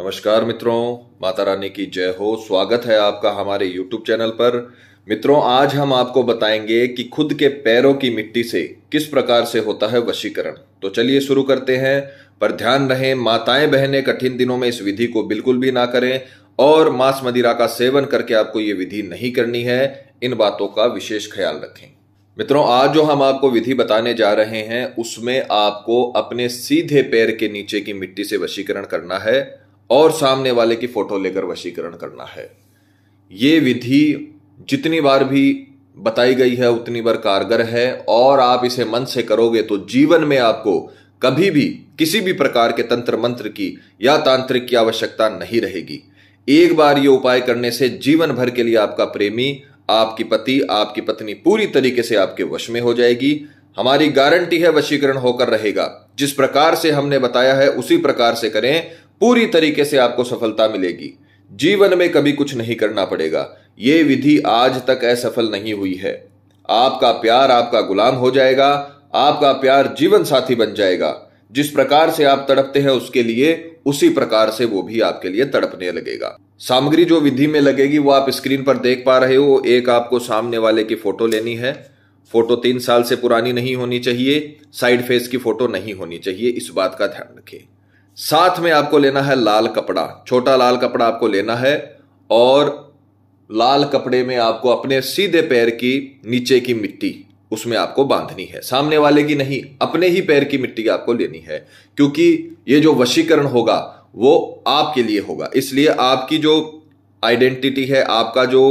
नमस्कार मित्रों माता रानी की जय हो स्वागत है आपका हमारे YouTube चैनल पर मित्रों आज हम आपको बताएंगे कि खुद के पैरों की मिट्टी से किस प्रकार से होता है वशीकरण तो चलिए शुरू करते हैं पर ध्यान रहे माताएं बहनें कठिन दिनों में इस विधि को बिल्कुल भी ना करें और मांस मदिरा का सेवन करके आपको ये विधि नहीं करनी है इन बातों का विशेष ख्याल रखें मित्रों आज जो हम आपको विधि बताने जा रहे हैं उसमें आपको अपने सीधे पैर के नीचे की मिट्टी से वशीकरण करना है और सामने वाले की फोटो लेकर वशीकरण करना है ये विधि जितनी बार भी बताई गई है उतनी बार कारगर है और आप इसे मन से करोगे तो जीवन में आपको कभी भी किसी भी प्रकार के तंत्र मंत्र की या तांत्रिक की आवश्यकता नहीं रहेगी एक बार ये उपाय करने से जीवन भर के लिए आपका प्रेमी आपकी पति आपकी पत्नी पूरी तरीके से आपके वश में हो जाएगी हमारी गारंटी है वशीकरण होकर रहेगा जिस प्रकार से हमने बताया है उसी प्रकार से करें पूरी तरीके से आपको सफलता मिलेगी जीवन में कभी कुछ नहीं करना पड़ेगा ये विधि आज तक असफल नहीं हुई है आपका प्यार आपका गुलाम हो जाएगा आपका प्यार जीवन साथी बन जाएगा जिस प्रकार से आप तड़पते हैं उसके लिए उसी प्रकार से वो भी आपके लिए तड़पने लगेगा सामग्री जो विधि में लगेगी वो आप स्क्रीन पर देख पा रहे हो एक आपको सामने वाले की फोटो लेनी है फोटो तीन साल से पुरानी नहीं होनी चाहिए साइड फेस की फोटो नहीं होनी चाहिए इस बात का ध्यान रखें साथ में आपको लेना है लाल कपड़ा छोटा लाल कपड़ा आपको लेना है और लाल कपड़े में आपको अपने सीधे पैर की नीचे की मिट्टी उसमें आपको बांधनी है सामने वाले की नहीं अपने ही पैर की मिट्टी आपको लेनी है क्योंकि ये जो वशीकरण होगा वो आपके लिए होगा इसलिए आपकी जो आइडेंटिटी है आपका जो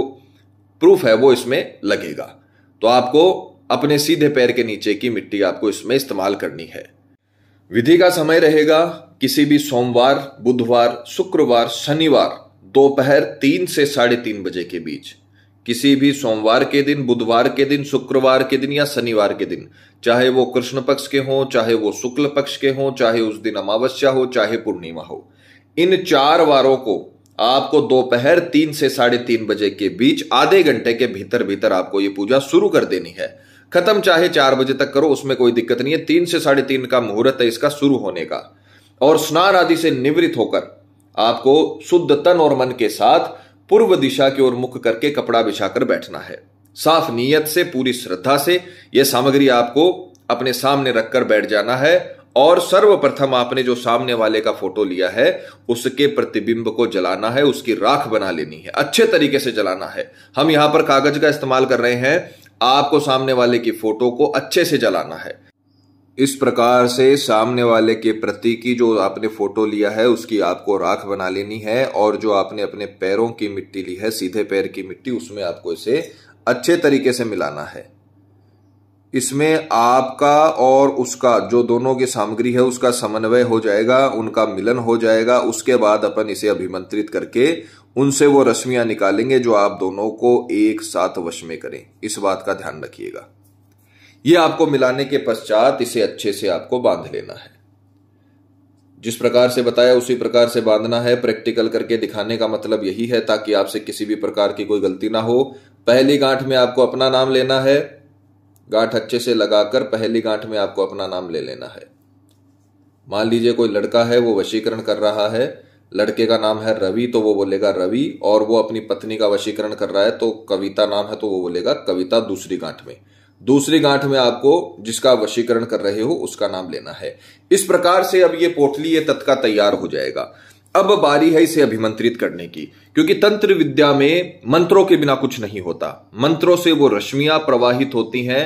प्रूफ है वो इसमें लगेगा तो आपको अपने सीधे पैर के नीचे की मिट्टी आपको इसमें इस्तेमाल करनी है विधि का समय रहेगा किसी भी सोमवार बुधवार शुक्रवार शनिवार दोपहर तीन से साढ़े तीन बजे के बीच किसी भी सोमवार के दिन बुधवार के दिन शुक्रवार के दिन या शनिवार के दिन चाहे वो कृष्ण पक्ष के हों चाहे वो शुक्ल पक्ष के हों चाहे उस दिन अमावस्या हो चाहे पूर्णिमा हो इन चार वारों को आपको दोपहर तीन से साढ़े तीन बजे के बीच आधे घंटे के भीतर भीतर आपको ये पूजा शुरू कर देनी है खत्म चाहे चार बजे तक करो उसमें कोई दिक्कत नहीं है तीन से साढ़े तीन का मुहूर्त है इसका शुरू होने का और स्नान आदि से निवृत्त होकर आपको शुद्ध तन और मन के साथ पूर्व दिशा की ओर मुख करके कपड़ा बिछाकर बैठना है साफ नीयत से पूरी श्रद्धा से यह सामग्री आपको अपने सामने रखकर बैठ जाना है और सर्वप्रथम आपने जो सामने वाले का फोटो लिया है उसके प्रतिबिंब को जलाना है उसकी राख बना लेनी है अच्छे तरीके से जलाना है हम यहां पर कागज का इस्तेमाल कर रहे हैं आपको सामने वाले की फोटो को अच्छे से जलाना है इस प्रकार से सामने वाले के प्रति की जो आपने फोटो लिया है उसकी आपको राख बना लेनी है और जो आपने अपने पैरों की मिट्टी ली है सीधे पैर की मिट्टी उसमें आपको इसे अच्छे तरीके से मिलाना है इसमें आपका और उसका जो दोनों की सामग्री है उसका समन्वय हो जाएगा उनका मिलन हो जाएगा उसके बाद अपन इसे अभिमंत्रित करके उनसे वो रश्मियां निकालेंगे जो आप दोनों को एक साथ वश में करें इस बात का ध्यान रखिएगा यह आपको मिलाने के पश्चात इसे अच्छे से आपको बांध लेना है जिस प्रकार से बताया उसी प्रकार से बांधना है प्रैक्टिकल करके दिखाने का मतलब यही है ताकि आपसे किसी भी प्रकार की कोई गलती ना हो पहली गांठ में आपको अपना नाम लेना है गांठ अच्छे से लगाकर पहली गांठ में आपको अपना नाम ले लेना है मान लीजिए कोई लड़का है वो वशीकरण कर रहा है लड़के का नाम है रवि तो वो बोलेगा रवि और वो अपनी पत्नी का वशीकरण कर रहा है तो कविता नाम है तो वो बोलेगा कविता दूसरी गांठ में दूसरी गांठ में आपको जिसका वशीकरण कर रहे हो उसका नाम लेना है इस प्रकार से अब ये पोटली ये तत्का तैयार हो जाएगा अब बारी है इसे अभिमंत्रित करने की क्योंकि तंत्र विद्या में मंत्रों के बिना कुछ नहीं होता मंत्रों से वो रश्मियां प्रवाहित होती हैं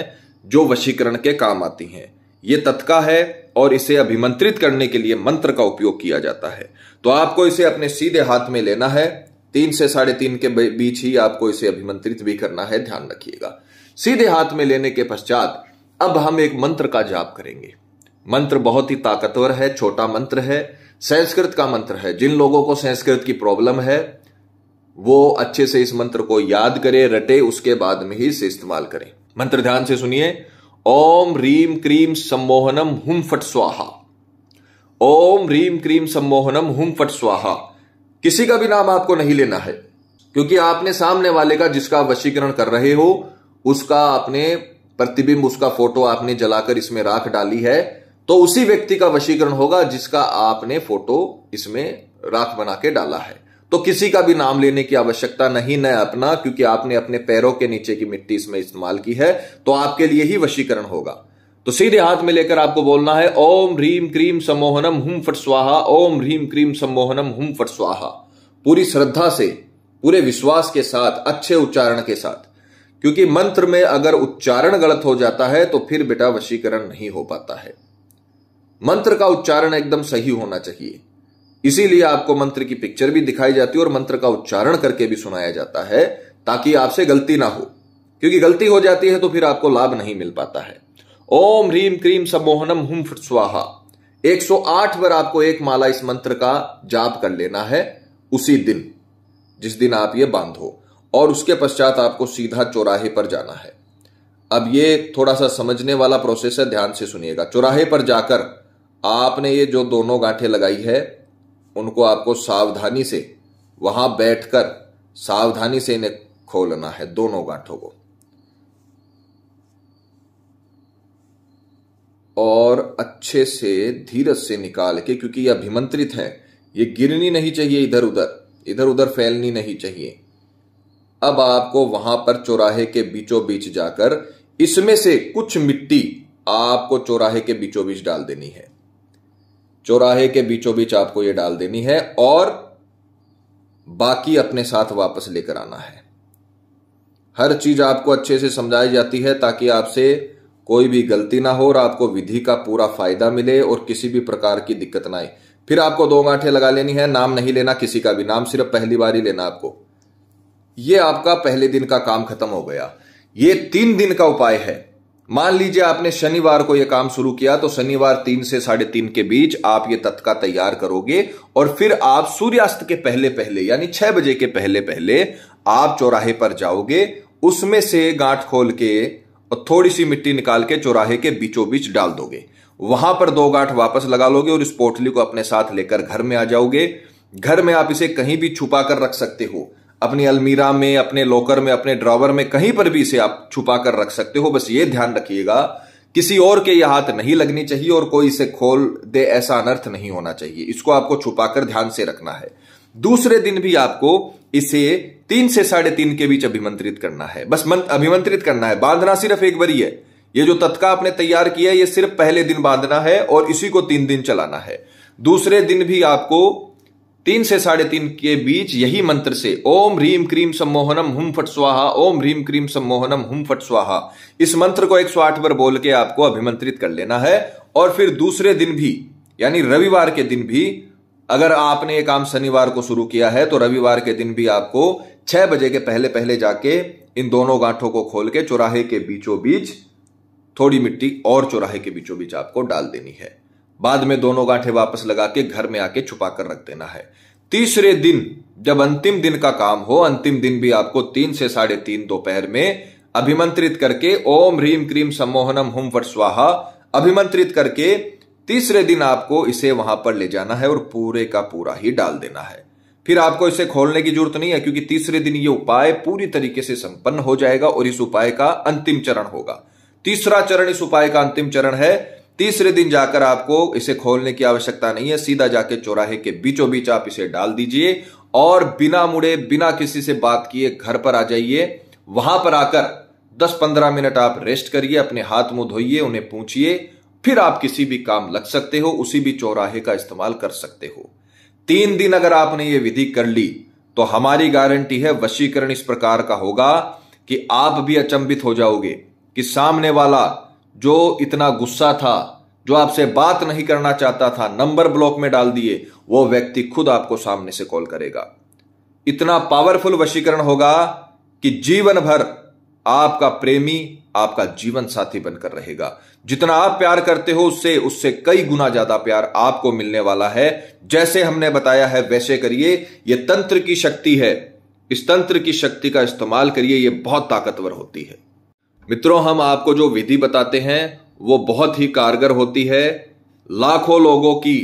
जो वशीकरण के काम आती हैं ये तत्का है और इसे अभिमंत्रित करने के लिए मंत्र का उपयोग किया जाता है तो आपको इसे अपने सीधे हाथ में लेना है तीन से साढ़े तीन के बीच ही आपको इसे अभिमंत्रित भी करना है ध्यान रखिएगा सीधे हाथ में लेने के पश्चात अब हम एक मंत्र का जाप करेंगे मंत्र बहुत ही ताकतवर है छोटा मंत्र है संस्कृत का मंत्र है जिन लोगों को संस्कृत की प्रॉब्लम है वो अच्छे से इस मंत्र को याद करें रटे उसके बाद में ही इसे इस्तेमाल करें मंत्र ध्यान से सुनिए ओम रीम क्रीम सम्मोहनम हुम फट स्वाहा ओम रीम क्रीम सम्मोहनम हुम फट स्वाहा किसी का भी नाम आपको नहीं लेना है क्योंकि आपने सामने वाले का जिसका वशीकरण कर रहे हो उसका आपने प्रतिबिंब उसका फोटो आपने जलाकर इसमें राख डाली है तो उसी व्यक्ति का वशीकरण होगा जिसका आपने फोटो इसमें राख बना के डाला है तो किसी का भी नाम लेने की आवश्यकता नहीं न अपना क्योंकि आपने अपने पैरों के नीचे की मिट्टी इसमें इस्तेमाल की है तो आपके लिए ही वशीकरण होगा तो सीधे हाथ में लेकर आपको बोलना है ओम ह्रीम क्रीम सम्मोहनम हुम फट स्वाहा ओम ह्रीम क्रीम सम्मोहनम हुम फट स्वाहा पूरी श्रद्धा से पूरे विश्वास के साथ अच्छे उच्चारण के साथ क्योंकि मंत्र में अगर उच्चारण गलत हो जाता है तो फिर बेटा वशीकरण नहीं हो पाता है मंत्र का उच्चारण एकदम सही होना चाहिए इसीलिए आपको मंत्र की पिक्चर भी दिखाई जाती है और मंत्र का उच्चारण करके भी सुनाया जाता है ताकि आपसे गलती ना हो क्योंकि गलती हो जाती है तो फिर आपको लाभ नहीं मिल पाता है ओम ह्रीम क्रीम सम्मोहनम हुम फुट स्वाहा एक बार आपको एक माला इस मंत्र का जाप कर लेना है उसी दिन जिस दिन आप ये बांधो और उसके पश्चात आपको सीधा चौराहे पर जाना है अब ये थोड़ा सा समझने वाला प्रोसेस है ध्यान से सुनिएगा चौराहे पर जाकर आपने ये जो दोनों गांठे लगाई है उनको आपको सावधानी से वहां बैठकर सावधानी से इन्हें खोलना है दोनों गांठों को और अच्छे से धीरज से निकाल के क्योंकि ये अभिमंत्रित है ये गिरनी नहीं चाहिए इधर उधर इधर उधर फैलनी नहीं चाहिए अब आपको वहां पर चौराहे के बीचों बीच जाकर इसमें से कुछ मिट्टी आपको चौराहे के बीचों बीच डाल देनी है चौराहे के बीचों बीच आपको यह डाल देनी है और बाकी अपने साथ वापस लेकर आना है हर चीज आपको अच्छे से समझाई जाती है ताकि आपसे कोई भी गलती ना हो और आपको विधि का पूरा फायदा मिले और किसी भी प्रकार की दिक्कत ना आए फिर आपको दो गांठे लगा लेनी है नाम नहीं लेना किसी का भी नाम सिर्फ पहली बार ही लेना आपको ये आपका पहले दिन का काम खत्म हो गया ये तीन दिन का उपाय है मान लीजिए आपने शनिवार को यह काम शुरू किया तो शनिवार तीन से साढ़े तीन के बीच आप ये तत्का तैयार करोगे और फिर आप सूर्यास्त के पहले पहले यानी छह बजे के पहले पहले आप चौराहे पर जाओगे उसमें से गांठ खोल के और थोड़ी सी मिट्टी निकाल के चौराहे के बीचों बीच डाल दोगे वहां पर दो गांठ वापस लगा लोगे और इस पोटली को अपने साथ लेकर घर में आ जाओगे घर में आप इसे कहीं भी छुपा कर रख सकते हो अपनी अलमीरा में अपने लॉकर में अपने ड्रॉवर में कहीं पर भी इसे आप छुपा कर रख सकते हो बस ये ध्यान रखिएगा किसी और के यह हाथ नहीं लगनी चाहिए और कोई इसे खोल दे ऐसा अनर्थ नहीं होना चाहिए इसको आपको छुपा ध्यान से रखना है दूसरे दिन भी आपको इसे तीन से साढ़े तीन के बीच अभिमंत्रित करना है बस अभिमंत्रित करना है बांधना सिर्फ एक बार ही है ये जो तत्का आपने तैयार किया है ये सिर्फ पहले दिन बांधना है और इसी को तीन दिन चलाना है दूसरे दिन भी आपको तीन से साढ़े तीन के बीच यही मंत्र से ओम ह्रीम क्रीम सम्मोहनम हुम फट स्वाहा ओम ह्रीम क्रीम सम्मोहनम हुम फट स्वाहा इस मंत्र को एक सौ आठ बार बोल के आपको अभिमंत्रित कर लेना है और फिर दूसरे दिन भी यानी रविवार के दिन भी अगर आपने ये काम शनिवार को शुरू किया है तो रविवार के दिन भी आपको छह बजे के पहले पहले जाके इन दोनों गांठों को खोल के चौराहे के बीचों बीच थोड़ी मिट्टी और चौराहे के बीचों बीच आपको डाल देनी है बाद में दोनों गांठे वापस लगा के घर में आके छुपा कर रख देना है तीसरे दिन जब अंतिम दिन का काम हो अंतिम दिन भी आपको तीन से साढ़े तीन दोपहर में अभिमंत्रित करके ओम ह्रीम क्रीम सम्मोहनम हुम फट स्वाहा अभिमंत्रित करके तीसरे दिन आपको इसे वहां पर ले जाना है और पूरे का पूरा ही डाल देना है फिर आपको इसे खोलने की जरूरत नहीं है क्योंकि तीसरे दिन ये उपाय पूरी तरीके से संपन्न हो जाएगा और इस उपाय का अंतिम चरण होगा तीसरा चरण इस उपाय का अंतिम चरण है तीसरे दिन जाकर आपको इसे खोलने की आवश्यकता नहीं है सीधा जाके चौराहे के बीचों बीच आप इसे डाल दीजिए और बिना मुड़े बिना किसी से बात किए घर पर आ जाइए वहां पर आकर 10-15 मिनट आप रेस्ट करिए अपने हाथ मुंह धोइए उन्हें पूछिए फिर आप किसी भी काम लग सकते हो उसी भी चौराहे का इस्तेमाल कर सकते हो तीन दिन अगर आपने ये विधि कर ली तो हमारी गारंटी है वशीकरण इस प्रकार का होगा कि आप भी अचंबित हो जाओगे कि सामने वाला जो इतना गुस्सा था जो आपसे बात नहीं करना चाहता था नंबर ब्लॉक में डाल दिए वो व्यक्ति खुद आपको सामने से कॉल करेगा इतना पावरफुल वशीकरण होगा कि जीवन भर आपका प्रेमी आपका जीवन साथी बनकर रहेगा जितना आप प्यार करते हो उससे उससे कई गुना ज्यादा प्यार आपको मिलने वाला है जैसे हमने बताया है वैसे करिए यह तंत्र की शक्ति है इस तंत्र की शक्ति का इस्तेमाल करिए यह बहुत ताकतवर होती है मित्रों हम आपको जो विधि बताते हैं वो बहुत ही कारगर होती है लाखों लोगों की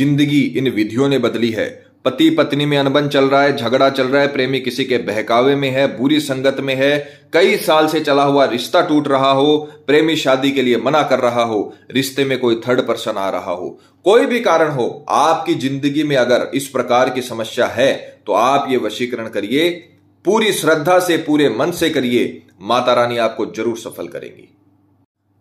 जिंदगी इन विधियों ने बदली है पति पत्नी में अनबन चल रहा है झगड़ा चल रहा है प्रेमी किसी के बहकावे में है बुरी संगत में है कई साल से चला हुआ रिश्ता टूट रहा हो प्रेमी शादी के लिए मना कर रहा हो रिश्ते में कोई थर्ड पर्सन आ रहा हो कोई भी कारण हो आपकी जिंदगी में अगर इस प्रकार की समस्या है तो आप ये वशीकरण करिए पूरी श्रद्धा से पूरे मन से करिए माता रानी आपको जरूर सफल करेंगी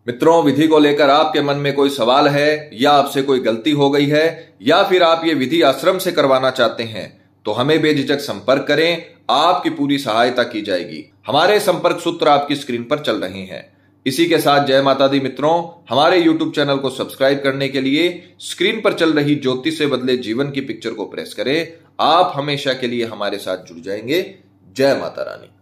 मित्रों विधि को लेकर आपके मन में कोई सवाल है या आपसे कोई गलती हो गई है या फिर आप ये विधि आश्रम से करवाना चाहते हैं तो हमें बेझिझक संपर्क करें आपकी पूरी सहायता की जाएगी हमारे संपर्क सूत्र आपकी स्क्रीन पर चल रहे हैं इसी के साथ जय माता दी मित्रों हमारे YouTube चैनल को सब्सक्राइब करने के लिए स्क्रीन पर चल रही ज्योति से बदले जीवन की पिक्चर को प्रेस करें आप हमेशा के लिए हमारे साथ जुड़ जाएंगे जय माता रानी